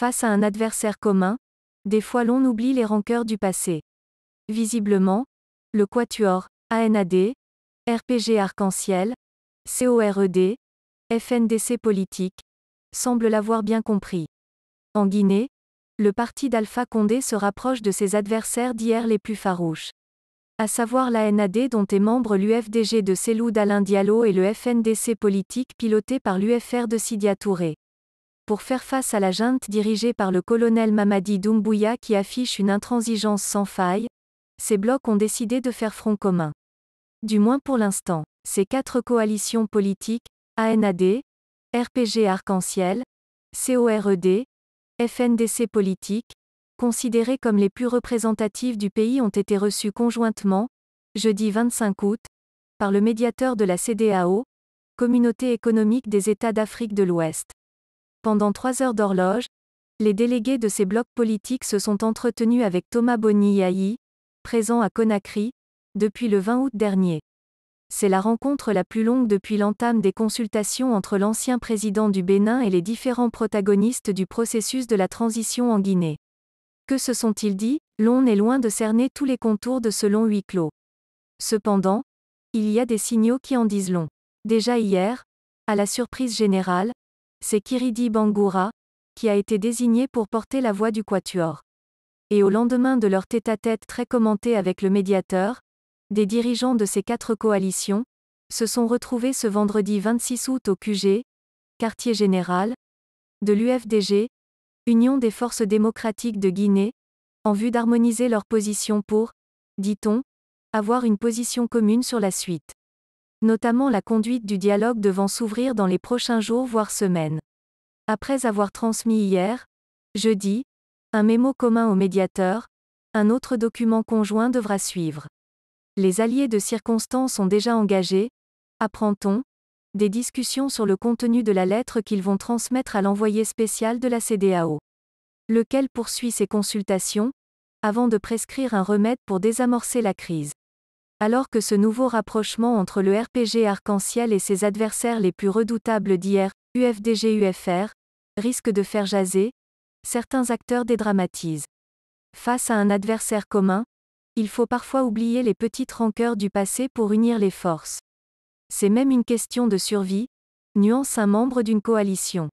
Face à un adversaire commun, des fois l'on oublie les rancœurs du passé. Visiblement, le Quatuor, ANAD, RPG Arc-en-Ciel, CORED, FNDC Politique, semble l'avoir bien compris. En Guinée, le parti d'Alpha Condé se rapproche de ses adversaires d'hier les plus farouches. À savoir l'ANAD dont est membre l'UFDG de Célou d'Alain Diallo et le FNDC politique piloté par l'UFR de Sidia Touré pour faire face à la junte dirigée par le colonel Mamadi Doumbouya qui affiche une intransigeance sans faille, ces blocs ont décidé de faire front commun. Du moins pour l'instant, ces quatre coalitions politiques, ANAD, RPG Arc-en-Ciel, CORED, FNDC Politique, considérées comme les plus représentatives du pays ont été reçues conjointement, jeudi 25 août, par le médiateur de la CDAO, Communauté économique des États d'Afrique de l'Ouest. Pendant trois heures d'horloge, les délégués de ces blocs politiques se sont entretenus avec Thomas Boniaï, présent à Conakry, depuis le 20 août dernier. C'est la rencontre la plus longue depuis l'entame des consultations entre l'ancien président du Bénin et les différents protagonistes du processus de la transition en Guinée. Que se sont-ils dit L'on est loin de cerner tous les contours de ce long huis clos. Cependant, il y a des signaux qui en disent long. Déjà hier, à la surprise générale, c'est Kiridi Bangoura, qui a été désigné pour porter la voix du Quatuor. Et au lendemain de leur tête-à-tête très commenté avec le médiateur, des dirigeants de ces quatre coalitions se sont retrouvés ce vendredi 26 août au QG, quartier général, de l'UFDG, Union des forces démocratiques de Guinée, en vue d'harmoniser leur position pour, dit-on, avoir une position commune sur la suite. Notamment la conduite du dialogue devant s'ouvrir dans les prochains jours voire semaines. Après avoir transmis hier, jeudi, un mémo commun au médiateur, un autre document conjoint devra suivre. Les alliés de circonstance sont déjà engagés, apprend-on, des discussions sur le contenu de la lettre qu'ils vont transmettre à l'envoyé spécial de la CDAO, lequel poursuit ses consultations, avant de prescrire un remède pour désamorcer la crise. Alors que ce nouveau rapprochement entre le RPG arc-en-ciel et ses adversaires les plus redoutables d'hier, UFDG-UFR, risque de faire jaser, certains acteurs dédramatisent. Face à un adversaire commun, il faut parfois oublier les petites rancœurs du passé pour unir les forces. C'est même une question de survie, nuance un membre d'une coalition.